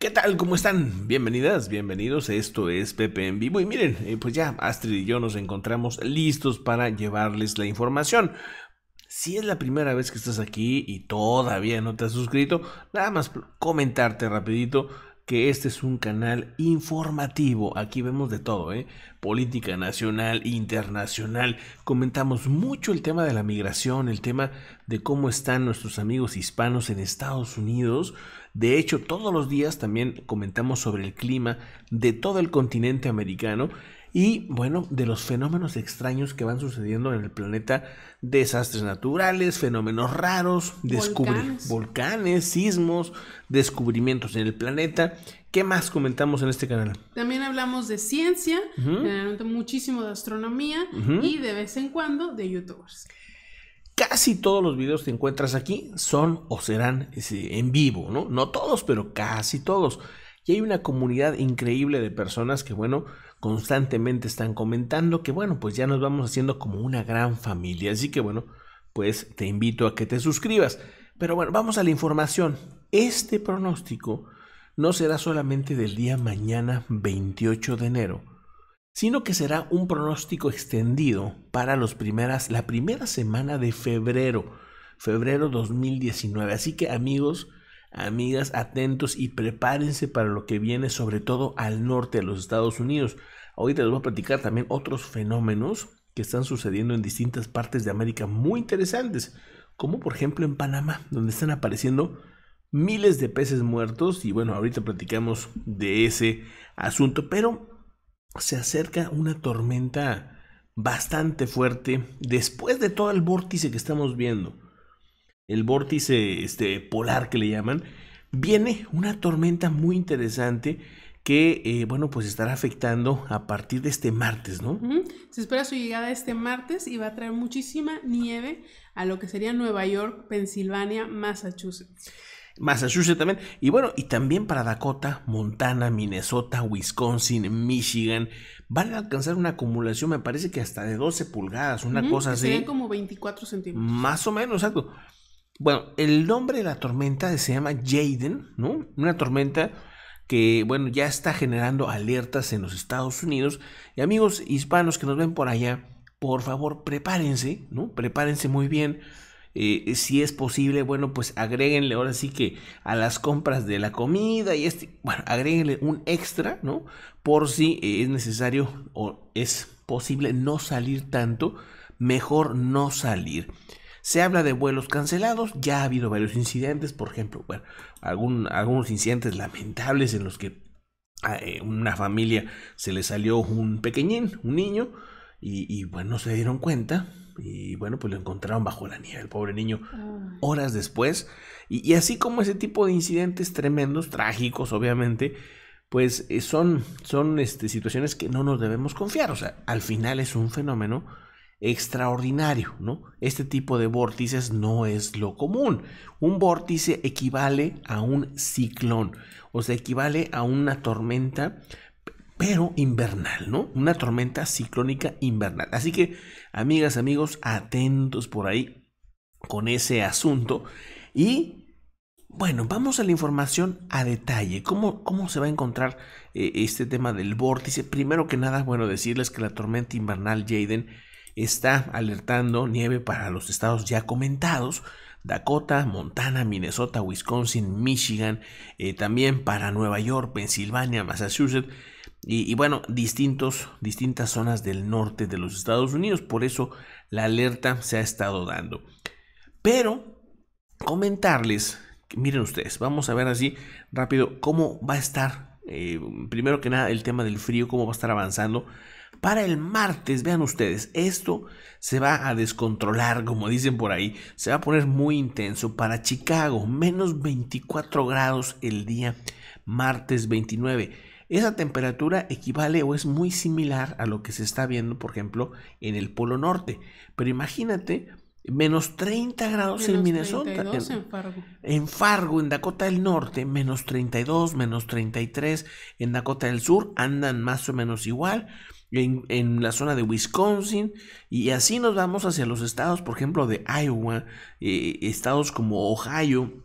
¿Qué tal? ¿Cómo están? Bienvenidas, bienvenidos. Esto es Pepe en vivo. Y miren, eh, pues ya Astrid y yo nos encontramos listos para llevarles la información. Si es la primera vez que estás aquí y todavía no te has suscrito, nada más comentarte rapidito que este es un canal informativo. Aquí vemos de todo, ¿eh? Política nacional, internacional. Comentamos mucho el tema de la migración, el tema de cómo están nuestros amigos hispanos en Estados Unidos. De hecho, todos los días también comentamos sobre el clima de todo el continente americano y bueno, de los fenómenos extraños que van sucediendo en el planeta, desastres naturales, fenómenos raros, volcanes. volcanes, sismos, descubrimientos en el planeta. ¿Qué más comentamos en este canal? También hablamos de ciencia, muchísimo de astronomía y de vez en cuando de youtubers. Casi todos los videos que encuentras aquí son o serán este, en vivo, ¿no? No todos, pero casi todos. Y hay una comunidad increíble de personas que, bueno, constantemente están comentando que, bueno, pues ya nos vamos haciendo como una gran familia. Así que, bueno, pues te invito a que te suscribas. Pero bueno, vamos a la información. Este pronóstico no será solamente del día mañana 28 de enero, sino que será un pronóstico extendido para los primeras, la primera semana de febrero, febrero 2019. Así que amigos, amigas, atentos y prepárense para lo que viene, sobre todo al norte de los Estados Unidos. Ahorita les voy a platicar también otros fenómenos que están sucediendo en distintas partes de América muy interesantes, como por ejemplo en Panamá, donde están apareciendo miles de peces muertos y bueno, ahorita platicamos de ese asunto, pero se acerca una tormenta bastante fuerte después de todo el vórtice que estamos viendo. El vórtice este, polar que le llaman. Viene una tormenta muy interesante que, eh, bueno, pues estará afectando a partir de este martes, ¿no? Se espera su llegada este martes y va a traer muchísima nieve a lo que sería Nueva York, Pensilvania, Massachusetts. Massachusetts también. Y bueno, y también para Dakota, Montana, Minnesota, Wisconsin, Michigan, van a alcanzar una acumulación, me parece que hasta de 12 pulgadas, una cosa así. como 24 centímetros. Más o menos, exacto. Bueno, el nombre de la tormenta se llama Jaden, ¿no? Una tormenta que, bueno, ya está generando alertas en los Estados Unidos. Y amigos hispanos que nos ven por allá, por favor, prepárense, ¿no? Prepárense muy bien eh, si es posible, bueno, pues agréguenle ahora sí que a las compras de la comida y este, bueno, agréguenle un extra, ¿no? Por si eh, es necesario o es posible no salir tanto, mejor no salir. Se habla de vuelos cancelados, ya ha habido varios incidentes, por ejemplo, bueno, algún, algunos incidentes lamentables en los que a eh, una familia se le salió un pequeñín, un niño, y, y bueno, no se dieron cuenta, y bueno, pues lo encontraron bajo la nieve, el pobre niño, horas después. Y, así como ese tipo de incidentes tremendos, trágicos, obviamente, pues eh, son, son este, situaciones que no nos debemos confiar. O sea, al final es un fenómeno extraordinario, ¿no? Este tipo de vórtices no es lo común. Un vórtice equivale a un ciclón, o sea, equivale a una tormenta pero invernal, ¿no? Una tormenta ciclónica invernal. Así que, amigas, amigos, atentos por ahí con ese asunto. Y bueno, vamos a la información a detalle. ¿Cómo, cómo se va a encontrar eh, este tema del vórtice? Primero que nada, bueno, decirles que la tormenta invernal Jaden está alertando nieve para los estados ya comentados. Dakota, Montana, Minnesota, Wisconsin, Michigan, eh, también para Nueva York, Pensilvania, Massachusetts y, bueno, distintos, distintas zonas del norte de los Estados Unidos. Por eso la alerta se ha estado dando. Pero comentarles, miren ustedes, vamos a ver así rápido cómo va a estar, eh, primero que nada, el tema del frío, cómo va a estar avanzando. Para el martes, vean ustedes, esto se va a descontrolar, como dicen por ahí, se va a poner muy intenso. Para Chicago, menos 24 grados el día martes 29. Esa temperatura equivale o es muy similar a lo que se está viendo, por ejemplo, en el Polo Norte. Pero imagínate menos 30 grados en Minnesota. en, Fargo. en Fargo, en Dakota del Norte, menos 32, menos 33. En Dakota del Sur andan más o menos igual. En, la zona de Wisconsin y así nos vamos hacia los estados, por ejemplo, de Iowa, eh, estados como Ohio,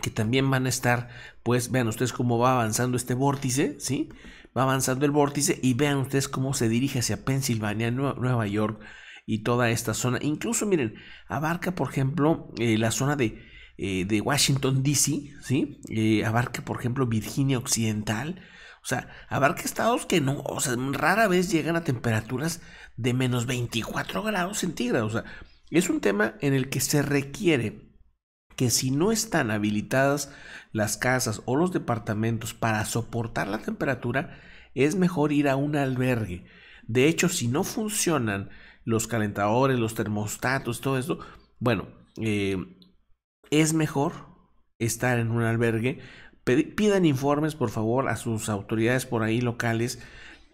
que también van a estar, pues vean ustedes cómo va avanzando este vórtice, ¿sí? Va avanzando el vórtice y vean ustedes cómo se dirige hacia Pensilvania, Nueva York y toda esta zona. Incluso, miren, abarca, por ejemplo, eh, la zona de, eh, Washington, D.C., ¿sí? Eh, abarca, por ejemplo, Virginia Occidental. O sea, abarca estados que no, o sea, rara vez llegan a temperaturas de menos 24 grados centígrados. O sea, es un tema en el que se requiere que si no están habilitadas las casas o los departamentos para soportar la temperatura, es mejor ir a un albergue. De hecho, si no funcionan los calentadores, los termostatos, todo esto, bueno, eh, es mejor estar en un albergue. Pidan informes, por favor, a sus autoridades por ahí locales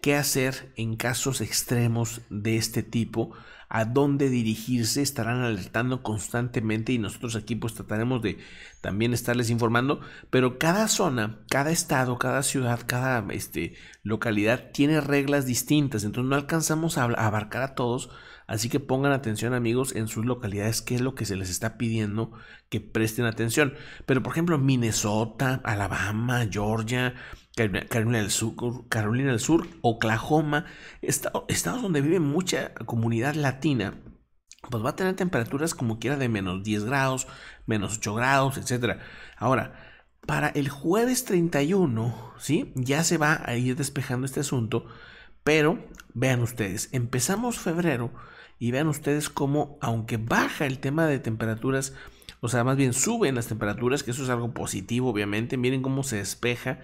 qué hacer en casos extremos de este tipo, a dónde dirigirse, estarán alertando constantemente y nosotros aquí pues trataremos de también estarles informando, pero cada zona, cada estado, cada ciudad, cada este, localidad tiene reglas distintas, entonces no alcanzamos a abarcar a todos, Así que pongan atención amigos en sus localidades, qué es lo que se les está pidiendo que presten atención. Pero por ejemplo, Minnesota, Alabama, Georgia, Carolina del Sur, Carolina del Sur Oklahoma, estados donde vive mucha comunidad latina, pues va a tener temperaturas como quiera de menos 10 grados, menos 8 grados, etc. Ahora, para el jueves 31, ¿sí? Ya se va a ir despejando este asunto, pero vean ustedes, empezamos febrero y vean ustedes cómo, aunque baja el tema de temperaturas, o sea, más bien suben las temperaturas, que eso es algo positivo, obviamente. Miren cómo se despeja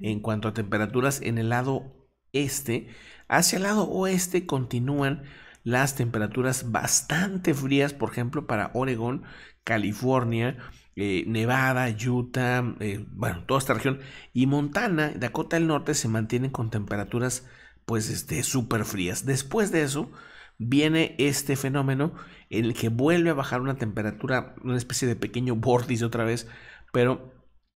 en cuanto a temperaturas en el lado este. Hacia el lado oeste continúan las temperaturas bastante frías, por ejemplo, para Oregón, California, eh, Nevada, Utah, eh, bueno, toda esta región. Y Montana, Dakota del Norte se mantienen con temperaturas, pues, súper este, frías. Después de eso, viene este fenómeno en el que vuelve a bajar una temperatura, una especie de pequeño vórtice otra vez, pero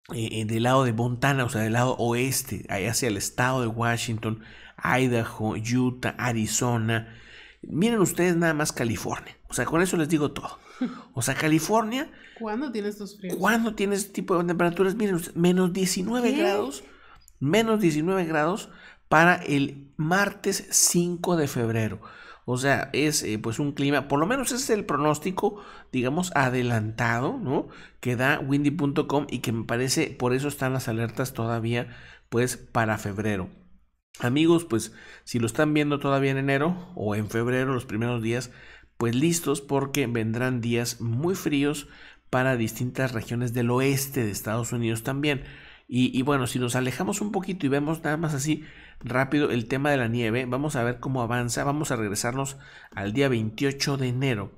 en eh, eh, del lado de Montana, o sea, del lado oeste, hacia el estado de Washington, Idaho, Utah, Arizona. Miren ustedes nada más California. O sea, con eso les digo todo. O sea, California. ¿Cuándo tiene estos fríos? ¿Cuándo tiene este tipo de temperaturas? Miren, menos 19 grados. Menos 19 grados para el martes 5 de febrero. O sea, es eh, pues un clima, por lo menos es el pronóstico, digamos, adelantado, ¿no? Que da windy.com y que me parece, por eso están las alertas todavía, pues, para febrero. Amigos, pues, si lo están viendo todavía en enero o en febrero, los primeros días, pues listos porque vendrán días muy fríos para distintas regiones del oeste de Estados Unidos también. Y, bueno, si nos alejamos un poquito y vemos nada más así rápido el tema de la nieve, vamos a ver cómo avanza. Vamos a regresarnos al día 28 de enero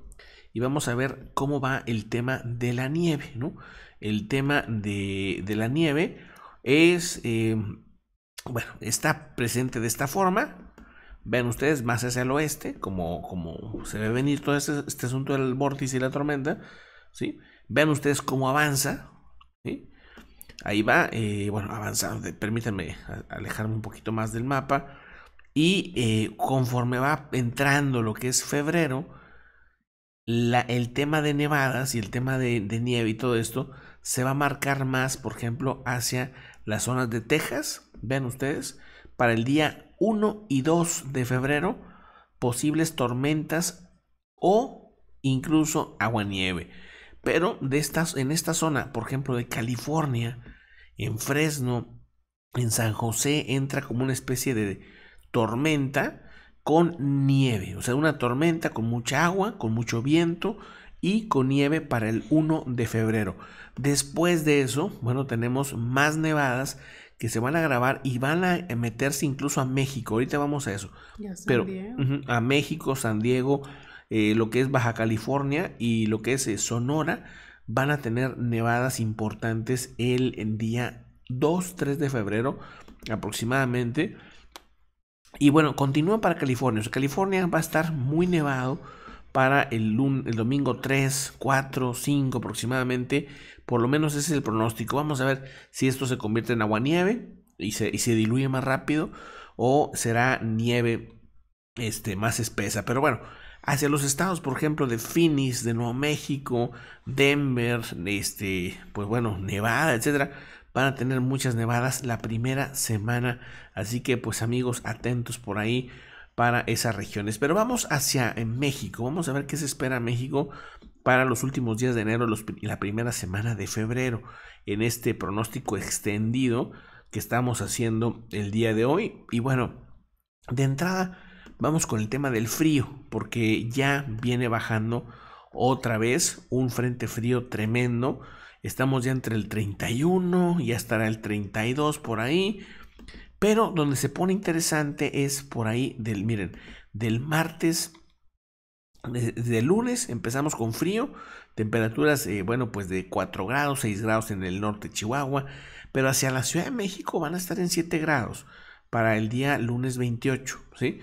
y vamos a ver cómo va el tema de la nieve, ¿no? El tema de, la nieve es, em, bueno, está presente de esta forma. Ven ustedes más hacia el oeste, como, como se ve venir todo este, este asunto del vórtice y la tormenta, ¿sí? Vean ustedes cómo avanza, ¿sí? Ahí va, eh, bueno, avanzando, permítanme alejarme un poquito más del mapa. Y eh, conforme va entrando lo que es febrero, el tema de nevadas y el tema de, nieve y todo esto se va a marcar más, por ejemplo, hacia las zonas de Texas. Vean ustedes, para el día 1 y 2 de febrero, posibles tormentas o incluso agua nieve. Pero de estas, en esta zona, por ejemplo, de California, en Fresno, en San José, entra como una especie de tormenta con nieve. O sea, una tormenta con mucha agua, con mucho viento y con nieve para el 1 de febrero. Después de eso, bueno, tenemos más nevadas que se van a grabar y van a meterse incluso a México. Ahorita vamos a eso. Pero a México, San Diego, eh, lo que es Baja California y lo que es eh, Sonora, van a tener nevadas importantes el, día 2-3 de febrero aproximadamente. Y bueno, continúa para California. California va a estar muy nevado para el, domingo 3, 4, 5 aproximadamente. Por lo menos ese es el pronóstico. Vamos a ver si esto se convierte en agua nieve y se, y se diluye más rápido o será nieve este, más espesa. Pero bueno, hacia los estados, por ejemplo, de Phoenix, de Nuevo México, Denver, este, pues bueno, Nevada, etcétera, van a tener muchas nevadas la primera semana. Así que, pues amigos, atentos por ahí para esas regiones. Pero vamos hacia eh, México, vamos a ver qué se espera México para los últimos días de enero y la primera semana de febrero en este pronóstico extendido que estamos haciendo el día de hoy. Y bueno, de entrada vamos con el tema del frío, porque ya viene bajando otra vez un frente frío tremendo. Estamos ya entre el 31, ya estará el 32 por ahí. Pero donde se pone interesante es por ahí del, miren, del martes, de, lunes empezamos con frío, temperaturas, eh, bueno, pues de 4 grados, 6 grados en el norte de Chihuahua, pero hacia la Ciudad de México van a estar en 7 grados para el día lunes 28, ¿sí?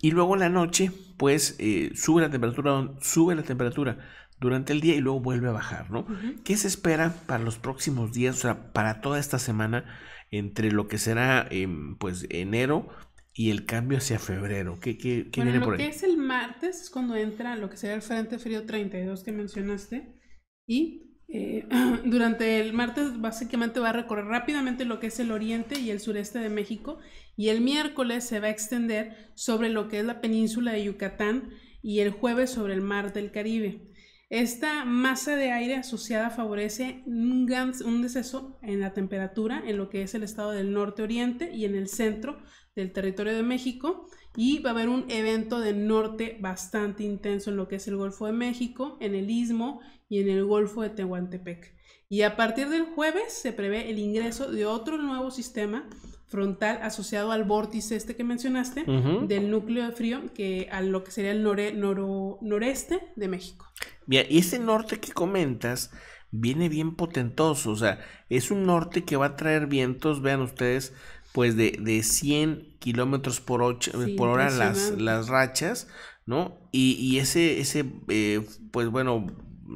Y luego en la noche, pues eh, sube la temperatura, durante el día y luego vuelve a bajar, ¿no? ¿Qué se espera para los próximos días, o sea, para toda esta semana, entre lo que será, em, pues, enero y el cambio hacia febrero? ¿Qué, qué, viene por ahí? que es el martes es cuando entra lo que será el Frente Frío 32 que mencionaste y eh, durante el martes básicamente va a recorrer rápidamente lo que es el oriente y el sureste de México y el miércoles se va a extender sobre lo que es la península de Yucatán y el jueves sobre el mar del Caribe. Esta masa de aire asociada favorece un, un deceso en la temperatura en lo que es el estado del norte oriente y en el centro del territorio de México y va a haber un evento de norte bastante intenso en lo que es el Golfo de México, en el Istmo y en el Golfo de Tehuantepec. Y a partir del jueves se prevé el ingreso de otro nuevo sistema frontal asociado al vórtice este que mencionaste del núcleo de frío que a lo que sería el noreste de México. Bien, y ese norte que comentas viene bien potentoso, o sea, es un norte que va a traer vientos, vean ustedes, pues de, de 100 kilómetros por, ocho, por hora las, las rachas, ¿no? Y, ese, ese eh, pues bueno,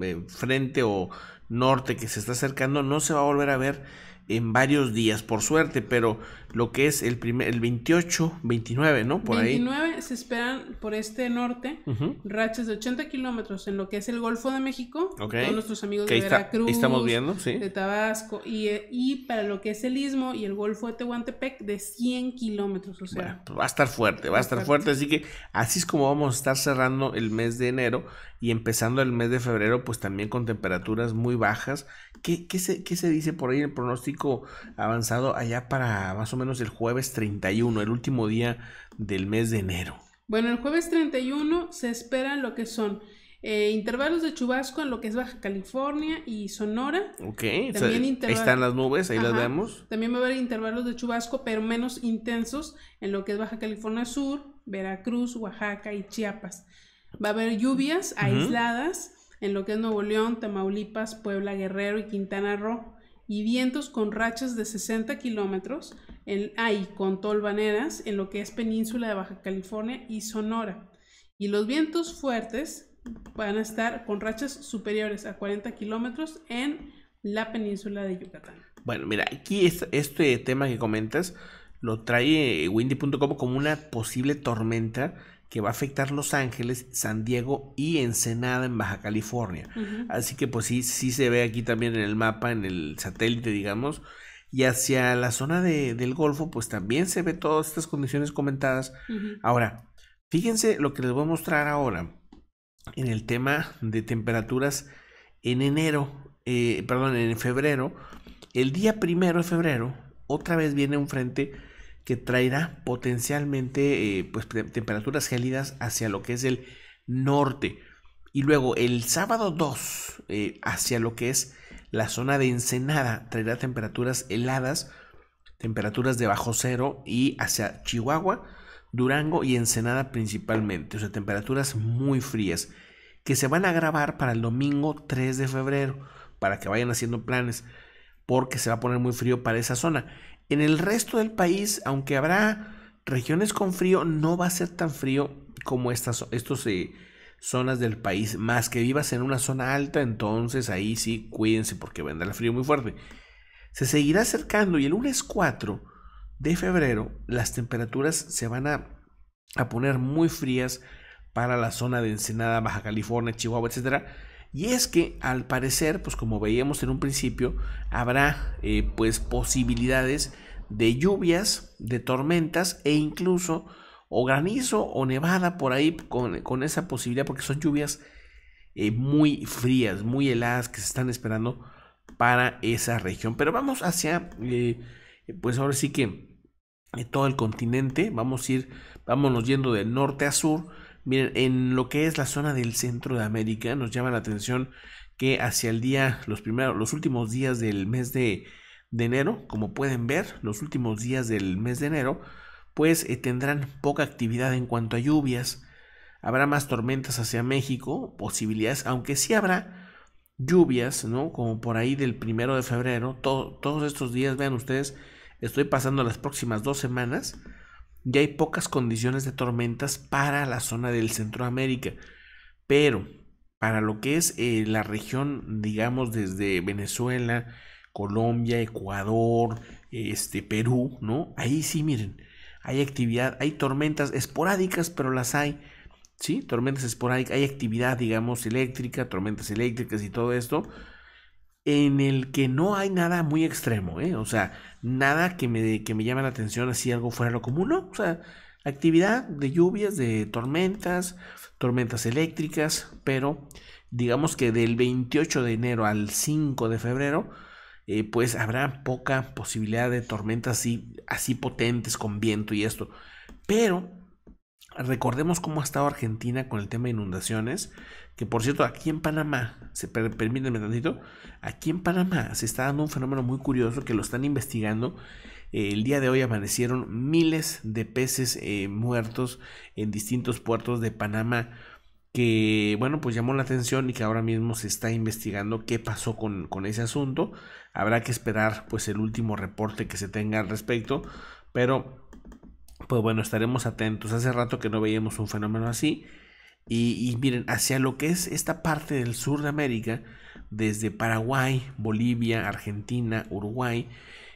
eh, frente o norte que se está acercando no se va a volver a ver en varios días, por suerte, pero lo que es el, primer, el 28, 29, ¿no? Por 29 se esperan por este norte rachas de 80 kilómetros en lo que es el Golfo de México. con nuestros amigos de Veracruz. estamos viendo, De Tabasco. Eh, y, para lo que es el Istmo y el Golfo de Tehuantepec de 100 kilómetros. O sea, pues va a estar fuerte, va, a estar fuerte. Así que así es como vamos a estar cerrando el mes de enero y empezando el mes de febrero, pues también con temperaturas muy bajas. ¿Qué, qué se, qué se dice por ahí en el pronóstico avanzado allá para más o menos? menos el jueves 31, el último día del mes de enero. Bueno, el jueves 31 se esperan lo que son eh, intervalos de chubasco en lo que es Baja California y Sonora. Ok, También están las nubes, ahí las vemos. También va a haber intervalos de chubasco, pero menos intensos en lo que es Baja California Sur, Veracruz, Oaxaca y Chiapas. Va a haber lluvias aisladas en lo que es Nuevo León, Tamaulipas, Puebla, Guerrero y Quintana Roo y vientos con rachas de 60 kilómetros ahí con tolvaneras en lo que es península de Baja California y Sonora. Y los vientos fuertes van a estar con rachas superiores a 40 kilómetros en la península de Yucatán. Bueno, mira, aquí este tema que comentas lo trae windy.com como una posible tormenta que va a afectar Los Ángeles, San Diego y Ensenada en Baja California. Así que pues sí, sí se ve aquí también en el mapa, en el satélite, digamos. Y hacia la zona del Golfo, pues también se ve todas estas condiciones comentadas. Ahora, fíjense lo que les voy a mostrar ahora en el tema de temperaturas en enero, eh, perdón, en febrero. El día primero de febrero, otra vez viene un frente que traerá potencialmente eh, pues, temperaturas gélidas hacia lo que es el norte. Y luego el sábado 2 eh, hacia lo que es la zona de Ensenada traerá temperaturas heladas, temperaturas de bajo cero y hacia Chihuahua, Durango y Ensenada principalmente, o sea, temperaturas muy frías que se van a grabar para el domingo 3 de febrero, para que vayan haciendo planes, porque se va a poner muy frío para esa zona. En el resto del país, aunque habrá regiones con frío, no va a ser tan frío como estas estos, eh, zonas del país. Más que vivas en una zona alta, entonces ahí sí cuídense porque vendrá el frío muy fuerte. Se seguirá acercando y el lunes 4 de febrero las temperaturas se van a, a poner muy frías para la zona de Ensenada, Baja California, Chihuahua, etcétera y es que al parecer, pues como veíamos en un principio, habrá eh, pues posibilidades de lluvias, de tormentas e incluso o granizo o nevada por ahí con, esa posibilidad porque son lluvias eh, muy frías, muy heladas que se están esperando para esa región. Pero vamos hacia, eh, pues ahora sí que todo el continente, vamos a ir, vámonos yendo del norte a sur Miren, en lo que es la zona del centro de América, nos llama la atención que hacia el día, los primeros, los últimos días del mes de, enero, como pueden ver, los últimos días del mes de enero, pues eh, tendrán poca actividad en cuanto a lluvias. Habrá más tormentas hacia México, posibilidades, aunque sí habrá lluvias, ¿no? Como por ahí del primero de febrero, todos estos días, vean ustedes, estoy pasando las próximas dos semanas ya hay pocas condiciones de tormentas para la zona del Centroamérica, pero para lo que es eh, la región, digamos, desde Venezuela, Colombia, Ecuador, este, Perú, ¿no? Ahí sí, miren, hay actividad, hay tormentas esporádicas, pero las hay, ¿sí? Tormentas esporádicas, hay actividad, digamos, eléctrica, tormentas eléctricas y todo esto, en el que no hay nada muy extremo, ¿eh? O sea, nada que me, me llame la atención así algo fuera lo común, ¿no? O sea, actividad de lluvias, de tormentas, tormentas eléctricas, pero digamos que del 28 de enero al 5 de febrero, eh, pues habrá poca posibilidad de tormentas así potentes con viento y esto. Pero Recordemos cómo ha estado Argentina con el tema de inundaciones, que por cierto, aquí en Panamá, se permítanme tantito, aquí en Panamá se está dando un fenómeno muy curioso que lo están investigando. Eh, el día de hoy amanecieron miles de peces eh, muertos en distintos puertos de Panamá que bueno pues llamó la atención y que ahora mismo se está investigando qué pasó con, con, ese asunto habrá que esperar pues el último reporte que se tenga al respecto pero pues bueno, estaremos atentos. Hace rato que no veíamos un fenómeno así. Y, miren, hacia lo que es esta parte del sur de América, desde Paraguay, Bolivia, Argentina, Uruguay,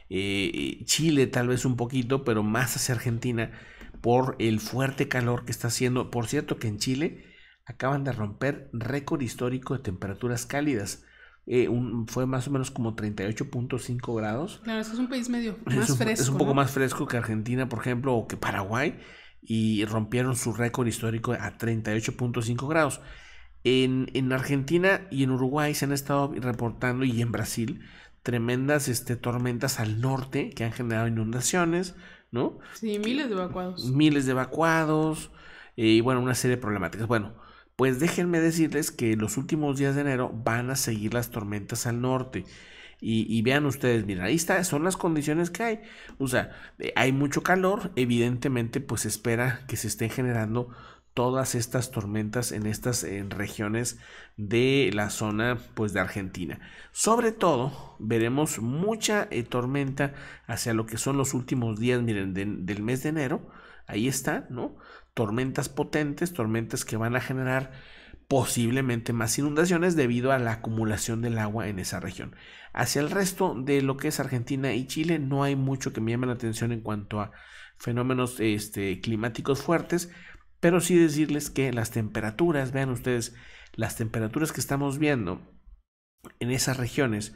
eh, Chile tal vez un poquito, pero más hacia Argentina, por el fuerte calor que está haciendo. Por cierto que en Chile acaban de romper récord histórico de temperaturas cálidas. Eh, fue más o menos como 38.5 grados. Claro, es es un país medio más fresco. Es un poco más fresco que Argentina, por ejemplo, o que Paraguay, y rompieron su récord histórico a 38.5 grados. En, Argentina y en Uruguay se han estado reportando, y en Brasil, tremendas este, tormentas al norte que han generado inundaciones, ¿no? Sí, miles de evacuados. Miles de evacuados, eh, y bueno, una serie de problemáticas. Bueno, pues déjenme decirles que los últimos días de enero van a seguir las tormentas al norte. Y, vean ustedes, mira, ahí son las condiciones que hay. O sea, eh, hay mucho calor, evidentemente pues espera que se estén generando todas estas tormentas en estas regiones de la zona pues de Argentina. Sobre todo veremos mucha eh, tormenta hacia lo que son los últimos días, miren, del mes de enero. Ahí está, ¿no? tormentas potentes, tormentas que van a generar posiblemente más inundaciones debido a la acumulación del agua en esa región. Hacia el resto de lo que es Argentina y Chile no hay mucho que me llame la atención en cuanto a fenómenos este, climáticos fuertes, pero sí decirles que las temperaturas, vean ustedes, las temperaturas que estamos viendo en esas regiones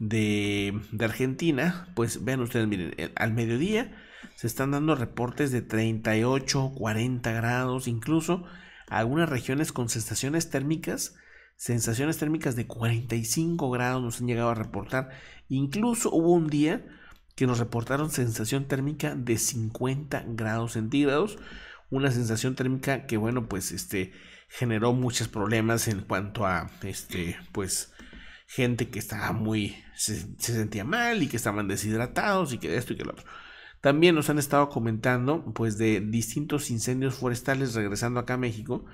de, de Argentina, pues vean ustedes, miren, eh, al mediodía se están dando reportes de 38, 40 grados, incluso algunas regiones con sensaciones térmicas, sensaciones térmicas de 45 grados nos han llegado a reportar. Incluso hubo un día que nos reportaron sensación térmica de 50 grados centígrados, una sensación térmica que bueno, pues este generó muchos problemas en cuanto a este pues gente que estaba muy se, sentía mal y que estaban deshidratados y que esto y que lo otro. También nos han estado comentando, pues, de distintos incendios forestales regresando acá a México.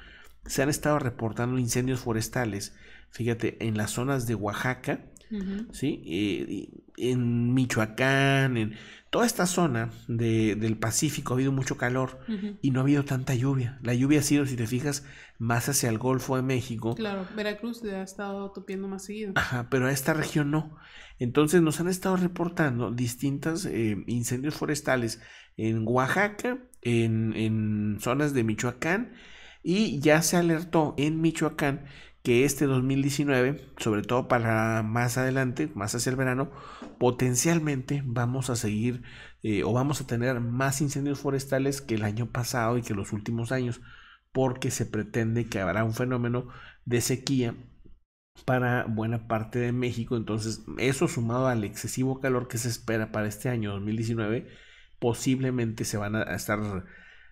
Se han estado reportando incendios forestales, fíjate, en las zonas de Oaxaca, ¿sí? Eh, en Michoacán, en toda esta zona del Pacífico ha habido mucho calor y no ha habido tanta lluvia. La lluvia ha sido, si te fijas, más hacia el Golfo de México. Claro, Veracruz ha estado topiendo más seguido. Ajá, pero a esta región no. Entonces nos han estado reportando distintos eh, incendios forestales en Oaxaca, en zonas de Michoacán y ya se alertó en Michoacán que este 2019, sobre todo para más adelante, más hacia el verano, potencialmente vamos a seguir eh, o vamos a tener más incendios forestales que el año pasado y que los últimos años, porque se pretende que habrá un fenómeno de sequía para buena parte de México. Entonces, eso sumado al excesivo calor que se espera para este año 2019, posiblemente se van a estar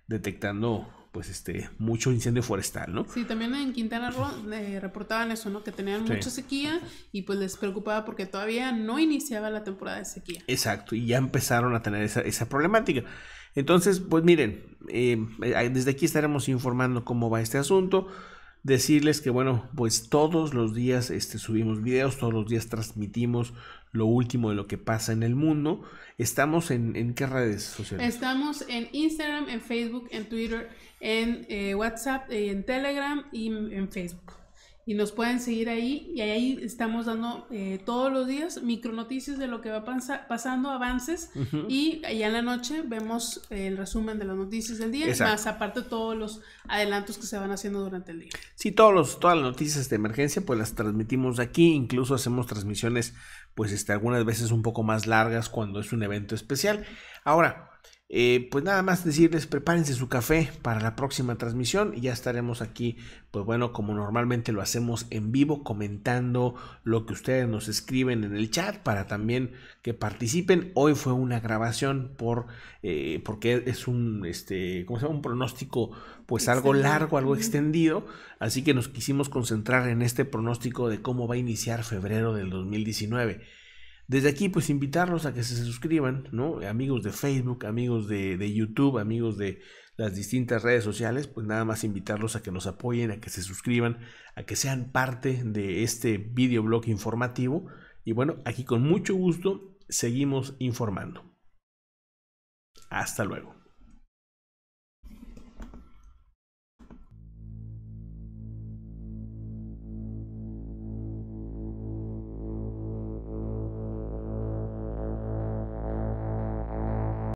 detectando pues este, mucho incendio forestal, ¿no? Sí, también en Quintana Roo eh, reportaban eso, ¿no? Que tenían mucha sequía y pues les preocupaba porque todavía no iniciaba la temporada de sequía. Exacto, y ya empezaron a tener esa, problemática. Entonces, pues miren, eh, desde aquí estaremos informando cómo va este asunto. Decirles que, bueno, pues todos los días este, subimos videos, todos los días transmitimos lo último de lo que pasa en el mundo. Estamos en, qué redes sociales? Estamos en Instagram, en Facebook, en Twitter, en eh, WhatsApp, eh, en Telegram y en Facebook y nos pueden seguir ahí. Y ahí estamos dando eh, todos los días micro noticias de lo que va pasando, avances. Y allá en la noche vemos el resumen de las noticias del día, más aparte todos los adelantos que se van haciendo durante el día. Sí, todos los, todas las noticias de emergencia, pues las transmitimos aquí. Incluso hacemos transmisiones, pues este, algunas veces un poco más largas cuando es un evento especial. Ahora, eh, pues nada más decirles, prepárense su café para la próxima transmisión y ya estaremos aquí, pues bueno, como normalmente lo hacemos en vivo, comentando lo que ustedes nos escriben en el chat para también que participen. Hoy fue una grabación por, eh, porque es un, este, se Un pronóstico, pues algo largo, algo extendido, así que nos quisimos concentrar en este pronóstico de cómo va a iniciar febrero del 2019. Desde aquí, pues invitarlos a que se suscriban, ¿no? Amigos de Facebook, amigos de, de, YouTube, amigos de las distintas redes sociales, pues nada más invitarlos a que nos apoyen, a que se suscriban, a que sean parte de este videoblog informativo. Y bueno, aquí con mucho gusto seguimos informando. Hasta luego.